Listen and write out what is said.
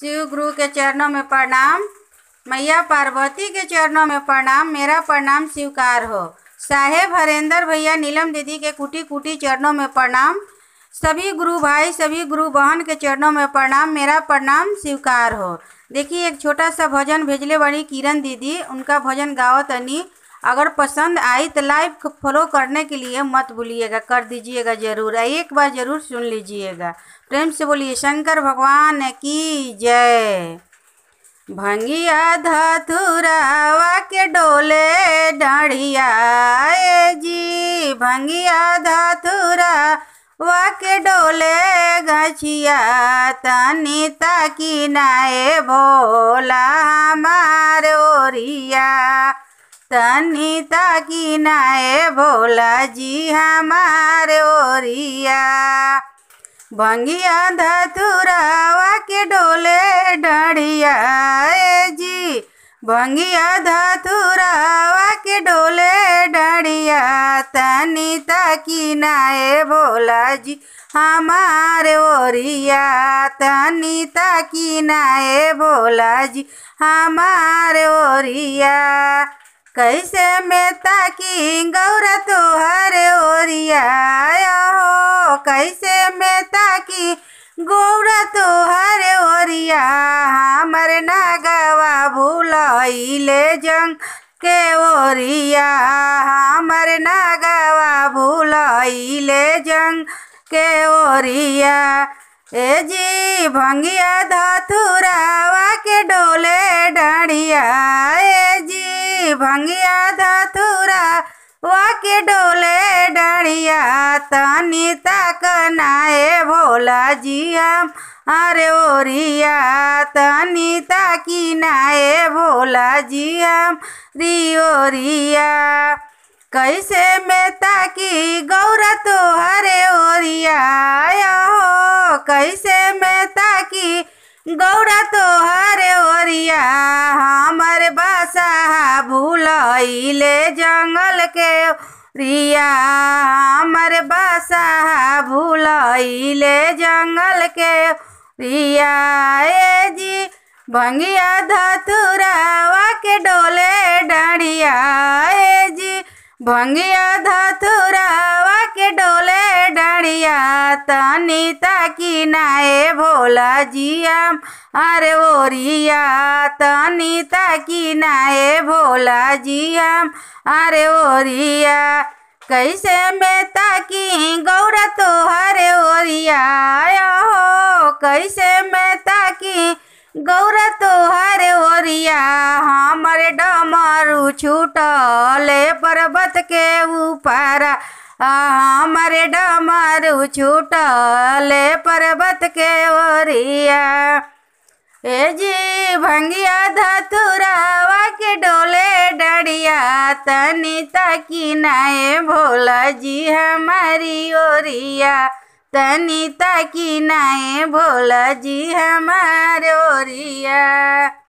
शिव गुरु के चरणों में प्रणाम मैया पार्वती के चरणों में प्रणाम मेरा प्रणाम स्वीकार हो साहेब हरेंद्र भैया नीलम दीदी के कुटी कुटी चरणों में प्रणाम सभी गुरु भाई सभी गुरु बहन के चरणों में प्रणाम मेरा प्रणाम स्वीकार हो देखिए एक छोटा सा भजन भेजले बड़ी किरण दीदी उनका भजन गाओ तनी अगर पसंद आई तो लाइव फॉलो करने के लिए मत भूलिएगा कर दीजिएगा ज़रूर एक बार ज़रूर सुन लीजिएगा प्रेम से बोलिए शंकर भगवान की जय भंगिया धतुरावा के डोले ढाढ़िया जी भंगिया धथुरा वा डोले गछिया तनी ताकी नाए भोला हमार ओरिया तनी ताकी नाए भोला जी हमारे ओरिया भंगिया धतुरावा के डोले डढ़िया जी भंगिया धतुरावा के डोले डड़िया तनी की नाए भोला जी हमारे ओरिया तनी की नाए भोला जी हमारे ओरिया कैसे मैं ताकी गौर तुहर ओरिया हो कैसे मैं ताकी गौर तुहर ओरिया हमर नागवा ले जंग के ओरिया हमर नागवा ले जंग के ओरिया ए जी भंगिया धथुरावा के डोले डढ़िया के डोले डरिया तनी तक नाए भोला जिया अरे ओरिया तनी ताकी नाए भोला जिया रिओरिया कैसे में ताकी गौर तो हरे ओरिया हो कैसे में ताकी गौरा तोहर ओरिया हमर बसा भूलैले जंगल के रिया हमर बसा भूलैले जंगल के रिया ए जी भंगिया धतुरावा के डोले डरिया ए जी भंगिया धतुरावा तनिता ताकी नाए भोला जिया अरे ओरिया तनी ताकी नाए भोला जिया अरे ओरिया कैसे मैं ताकी गौरा हरे ओरिया हो कैसे मैं ताकी गौरा हरे ओरिया हमारे डमरू छूटले पर्वत के ऊपर हमारे डमर छूटल पर्वत के ओरिया ए जी भंगिया धतुरावा के डोले डरिया तनी तकी नए भोला जी हमारी ओरिया तनी तकी नए भोला जी हमारे ओरिया